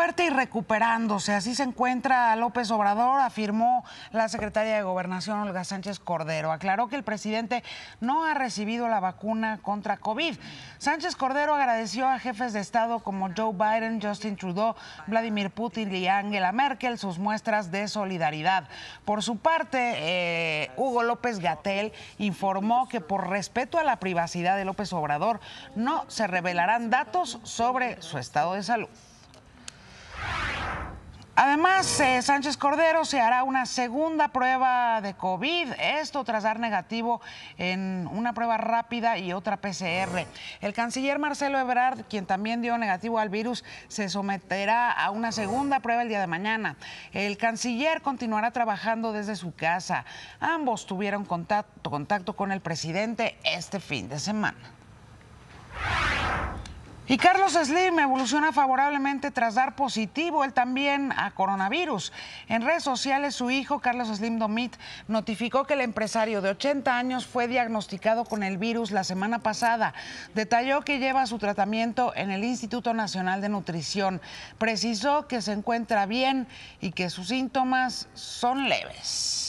fuerte y recuperándose. Así se encuentra López Obrador, afirmó la secretaria de Gobernación Olga Sánchez Cordero. Aclaró que el presidente no ha recibido la vacuna contra COVID. Sánchez Cordero agradeció a jefes de Estado como Joe Biden, Justin Trudeau, Vladimir Putin y Angela Merkel sus muestras de solidaridad. Por su parte, eh, Hugo López Gatel informó que por respeto a la privacidad de López Obrador no se revelarán datos sobre su estado de salud. Además, eh, Sánchez Cordero se hará una segunda prueba de COVID, esto tras dar negativo en una prueba rápida y otra PCR. El canciller Marcelo Ebrard, quien también dio negativo al virus, se someterá a una segunda prueba el día de mañana. El canciller continuará trabajando desde su casa. Ambos tuvieron contacto con el presidente este fin de semana. Y Carlos Slim evoluciona favorablemente tras dar positivo él también a coronavirus. En redes sociales, su hijo, Carlos Slim Domit, notificó que el empresario de 80 años fue diagnosticado con el virus la semana pasada. Detalló que lleva su tratamiento en el Instituto Nacional de Nutrición. Precisó que se encuentra bien y que sus síntomas son leves.